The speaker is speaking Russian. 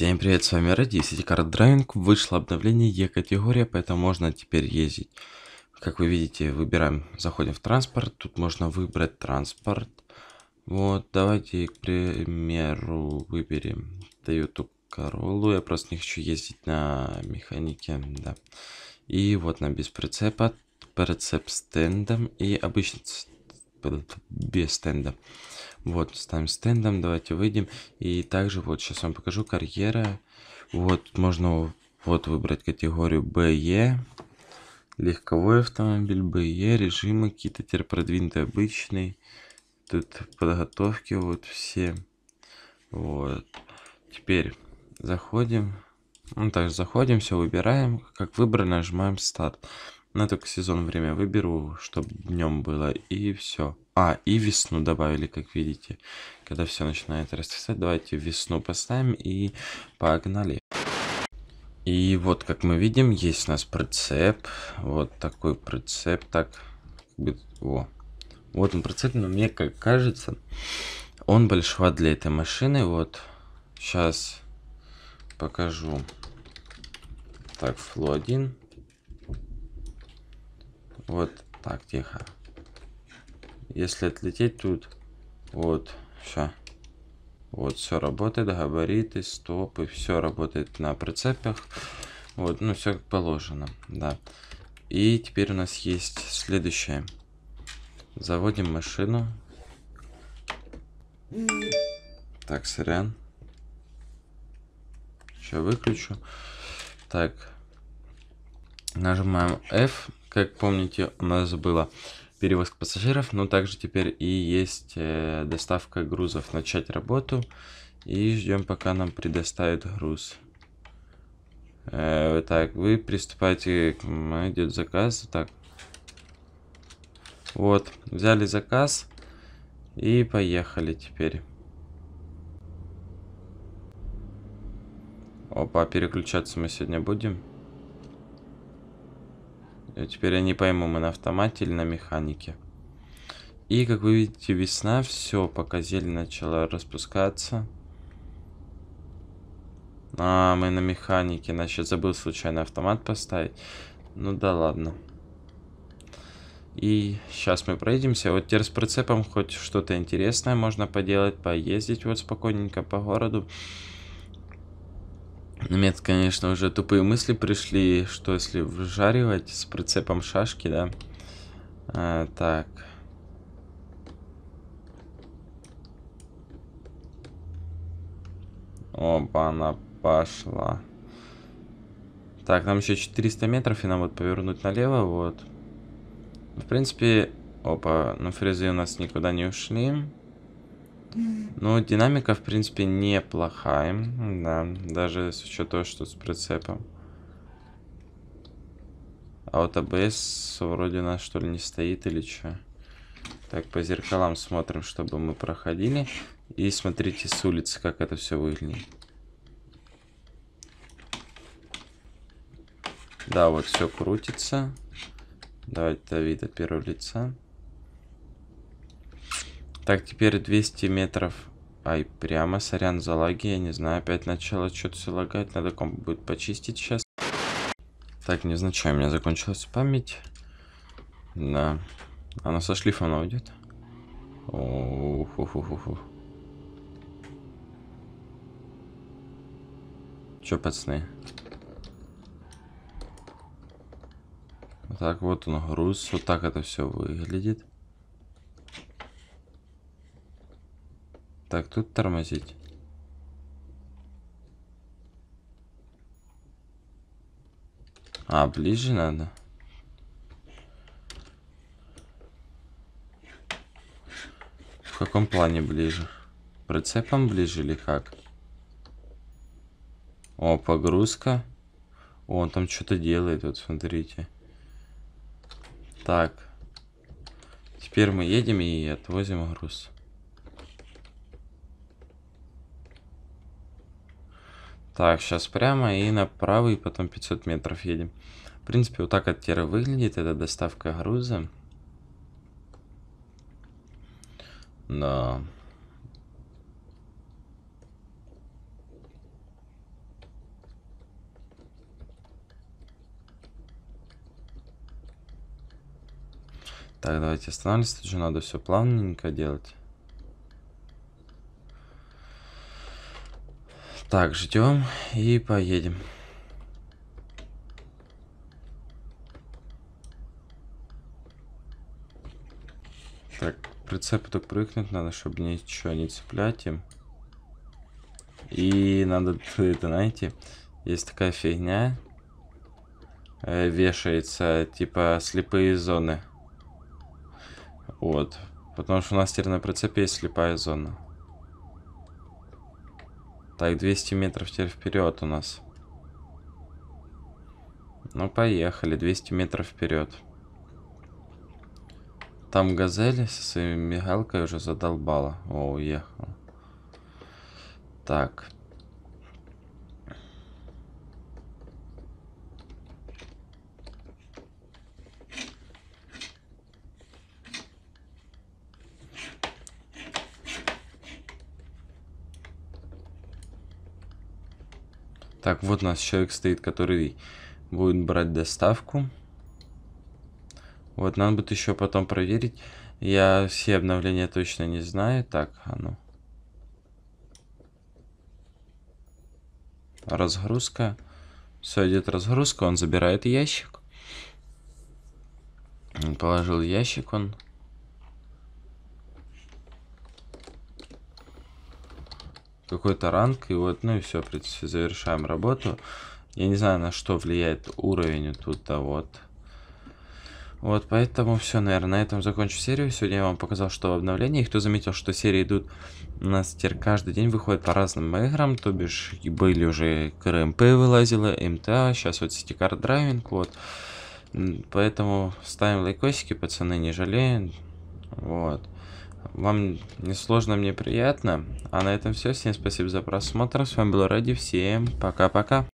Всем привет, с вами Ради, сети карт Driving вышло обновление Е-категория, поэтому можно теперь ездить. Как вы видите, выбираем, заходим в транспорт, тут можно выбрать транспорт. Вот, давайте, к примеру, выберем Toyota Corolla, я просто не хочу ездить на механике, да. И вот на без прицепа, прицеп с стендом и обычный без стенда. Вот, ставим стендом, давайте выйдем. И также вот сейчас вам покажу карьера. Вот, можно вот выбрать категорию BE. Легковой автомобиль, BE, режимы какие-то, теперь продвинутый обычный. Тут подготовки вот все. Вот. Теперь заходим. Ну, так заходим, все выбираем. Как выбрано, нажимаем старт. На только сезон время выберу, чтобы днем было. И все. А, и весну добавили, как видите. Когда все начинает расцветать, давайте весну поставим и погнали. И вот, как мы видим, есть у нас прицеп. Вот такой прицеп. Так, о, вот он прицеп, но мне как кажется, он большого для этой машины. Вот, сейчас покажу. Так, фло 1. Вот так, тихо. Если отлететь тут, вот, все. Вот, все работает, габариты, стопы, все работает на прицепах. Вот, ну, все как положено, да. И теперь у нас есть следующее. Заводим машину. Так, сорян. Сейчас выключу. Так, нажимаем F. Как помните, у нас было перевозка пассажиров, но также теперь и есть э, доставка грузов. Начать работу и ждем, пока нам предоставят груз. Э, так, вы приступаете, к... идет заказ. Так, вот, взяли заказ и поехали теперь. Опа, переключаться мы сегодня будем. Э, теперь я не пойму, мы на автомате или на механике. И, как вы видите, весна, все, пока зелень начала распускаться. А, мы на механике, значит, забыл случайно автомат поставить. Ну да ладно. И сейчас мы пройдемся. Вот теперь с прицепом хоть что-то интересное можно поделать, поездить вот спокойненько по городу. Нет, ну, конечно, уже тупые мысли пришли, что если вжаривать с прицепом шашки, да. А, так. Опа, она пошла. Так, нам еще 400 метров, и нам вот повернуть налево, вот. В принципе, опа, ну фрезы у нас никуда не ушли. Ну, динамика, в принципе, неплохая. Да, даже с учетом того, что с прицепом. А вот АБС вроде у нас, что ли, не стоит или что? Так, по зеркалам смотрим, чтобы мы проходили. И смотрите с улицы, как это все выглядит. Да, вот все крутится. Давайте до вида первого лица. Так, теперь 200 метров. Ай, прямо, сорян за лаги, я не знаю, опять начало что-то все лагать, надо комп будет почистить сейчас. Так, не незначай, у меня закончилась память. Да, она со шлифом уйдет. Ух, ху ху ху. ух. Че, пацаны? так вот он груз, вот так это все выглядит. Так, тут тормозить. А, ближе надо. В каком плане ближе? Прицепом ближе или как? О, погрузка. О, он там что-то делает, вот смотрите. Так. Теперь мы едем и отвозим груз. Так, сейчас прямо и направо, и потом 500 метров едем. В принципе, вот так от тера выглядит. Это доставка груза. Да. Так, давайте останавливаться. Тут же надо все плавненько делать. Так, ждем и поедем. Так, прицеп так прыгнуть надо, чтобы ничего не цеплять им. И надо, это, найти. есть такая фигня. Э, вешается, типа, слепые зоны. Вот. Потому что у нас теперь на прицепе есть слепая зона. Так, 200 метров теперь вперед у нас. Ну, поехали, 200 метров вперед. Там газель со своей мигалкой уже задолбала. О, уехал. Так, Так, вот у нас человек стоит, который будет брать доставку. Вот, нам будет еще потом проверить. Я все обновления точно не знаю. Так, а ну. Разгрузка. Все, идет разгрузка, он забирает ящик. Положил ящик он. какой-то ранг, и вот, ну и все, в принципе, завершаем работу. Я не знаю, на что влияет уровень тут, то вот. Вот, поэтому все, наверное, на этом закончу серию. Сегодня я вам показал, что обновление. И кто заметил, что серии идут у нас теперь каждый день выходят по разным играм. То бишь, были уже КРМП вылазила, МТА, сейчас вот Ситикар Драйвинг, вот. Поэтому ставим лайкосики, пацаны, не жалеем. Вот. Вам не сложно, мне приятно. А на этом все. Всем спасибо за просмотр. С вами был Ради. Всем пока-пока.